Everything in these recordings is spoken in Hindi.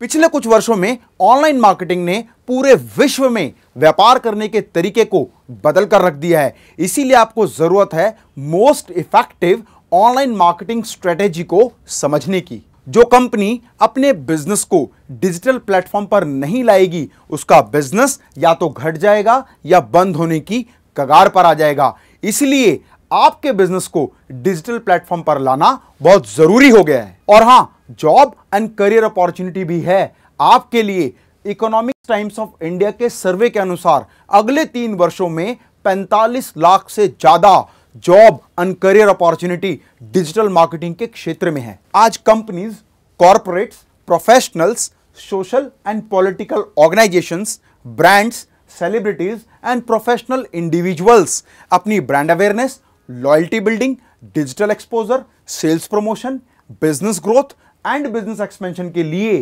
पिछले कुछ वर्षों में ऑनलाइन मार्केटिंग ने पूरे विश्व में व्यापार करने के तरीके को बदल कर रख दिया है इसीलिए आपको ज़रूरत है most effective online marketing strategy को समझने की जो कंपनी अपने बिजनेस को डिजिटल प्लेटफॉर्म पर नहीं लाएगी उसका बिजनेस या तो घट जाएगा या बंद होने की कगार पर आ जाएगा इसलिए आपके बिजनेस को डिजिटल प्लेटफॉर्म पर लाना बहुत ज़रूरी हो गया है और हाँ जॉब एंड करियर अपॉर्चुनिटी भी है आपके लिए इकोनॉमिक टाइम्स ऑफ इंडिया के सर्वे के अनुसार अगले तीन वर्षों में 45 लाख से ज़्यादा job and career opportunity digital marketing के क्षेत्र में है आज companies corporates professionals social and political organization brands celebrities and professional individuals अपनी brand awareness loyalty building digital exposure sales promotion business growth and business expansion के लिए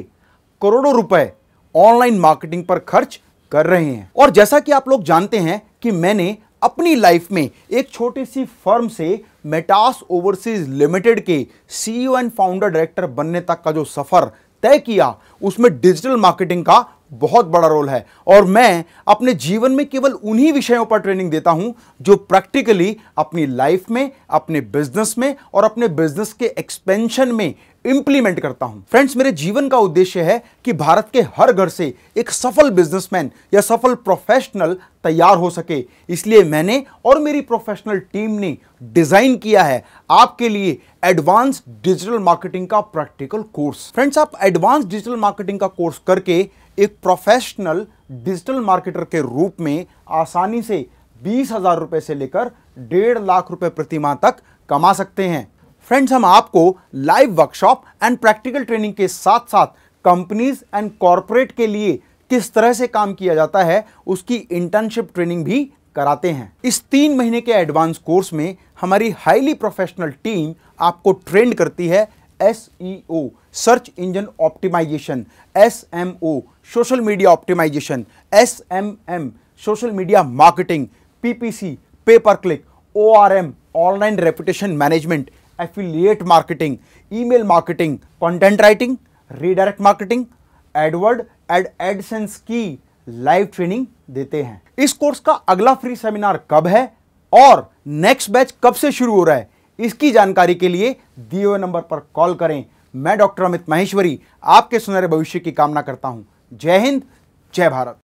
करोड़ों रुपए ऑनलाइन मार्केटिंग पर खर्च कर रहे हैं और जैसा कि आप लोग जानते हैं कि मैंने अपनी लाइफ में एक छोटी सी फर्म से मेटास ओवरसीज लिमिटेड के सीईओ एंड फाउंडर डायरेक्टर बनने तक का जो सफ़र तय किया उसमें डिजिटल मार्केटिंग का बहुत बड़ा रोल है और मैं अपने जीवन में केवल उन्हीं विषयों पर ट्रेनिंग देता हूं जो प्रैक्टिकली अपनी लाइफ में अपने बिजनेस में और अपने बिजनेस के एक्सपेंशन में इंप्लीमेंट करता हूं फ्रेंड्स मेरे जीवन का उद्देश्य है कि भारत के हर घर से एक सफल बिजनेसमैन या सफल प्रोफेशनल तैयार हो सके इसलिए मैंने और मेरी प्रोफेशनल टीम ने डिजाइन किया है आपके लिए एडवांस डिजिटल मार्केटिंग का प्रैक्टिकल कोर्स फ्रेंड्स आप एडवांस डिजिटल मार्केटिंग का कोर्स करके एक प्रोफेशनल डिजिटल मार्केटर के रूप में आसानी से बीस हजार रुपए से लेकर डेढ़ लाख रुपए प्रतिमाह तक कमा सकते हैं फ्रेंड्स हम आपको live workshop and practical training के साथ साथ कंपनीज एंड कॉरपोरेट के लिए किस तरह से काम किया जाता है उसकी इंटर्नशिप ट्रेनिंग भी कराते हैं इस तीन महीने के एडवांस कोर्स में हमारी हाईली प्रोफेशनल टीम आपको ट्रेंड करती है S search engine optimization S social media optimization S social media marketing PPC C pay per click O online reputation management affiliate marketing, email marketing content writing redirect marketing AdWords ad AdSense की लाइव ट्रेनिंग देते हैं इस कोर्स का अगला फ्री सेमिनार कब है और नेक्स्ट बैच कब से शुरू हो रहा है इसकी जानकारी के लिए दिए हुए नंबर पर कॉल करें मैं डॉक्टर अमित माहेश्वरी आपके सुनहरे भविष्य की कामना करता हूं जय हिंद जय भारत